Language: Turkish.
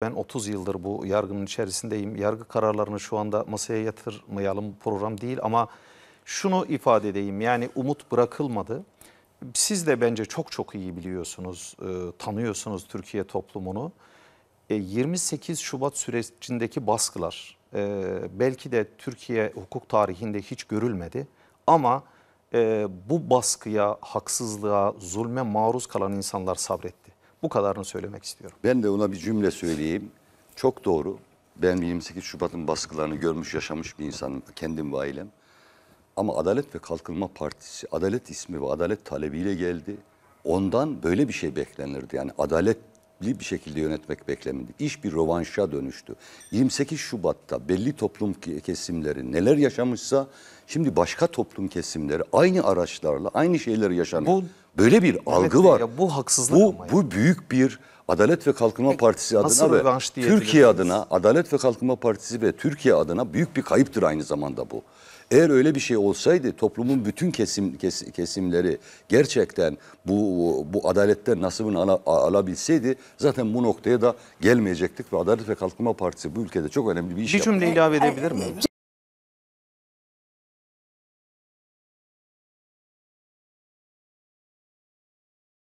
Ben 30 yıldır bu yargının içerisindeyim. Yargı kararlarını şu anda masaya yatırmayalım program değil ama şunu ifade edeyim. Yani umut bırakılmadı. Siz de bence çok çok iyi biliyorsunuz, e, tanıyorsunuz Türkiye toplumunu. E, 28 Şubat sürecindeki baskılar e, belki de Türkiye hukuk tarihinde hiç görülmedi. Ama e, bu baskıya, haksızlığa, zulme maruz kalan insanlar sabretti. Bu kadarını söylemek istiyorum. Ben de ona bir cümle söyleyeyim. Çok doğru. Ben 28 Şubat'ın baskılarını görmüş, yaşamış bir insanım. Kendim ve ailem. Ama Adalet ve Kalkınma Partisi adalet ismi ve adalet talebiyle geldi. Ondan böyle bir şey beklenirdi. Yani adaletli bir şekilde yönetmek beklenirdi. İş bir rovanşa dönüştü. 28 Şubat'ta belli toplum kesimleri neler yaşamışsa şimdi başka toplum kesimleri aynı araçlarla aynı şeyleri yaşanıyor. Bu Böyle bir algı evet, var. Ya bu haksızlık bu, ama ya. bu büyük bir Adalet ve Kalkınma Peki, Partisi adına ve Türkiye adına Adalet ve Kalkınma Partisi ve Türkiye adına büyük bir kayıptır aynı zamanda bu. Eğer öyle bir şey olsaydı toplumun bütün kesim kes, kesimleri gerçekten bu bu adaletten nasibini ala, alabilseydi zaten bu noktaya da gelmeyecektik ve Adalet ve Kalkınma Partisi bu ülkede çok önemli bir iş yaptı. Bir cümle yaptı. ilave edebilir miyim?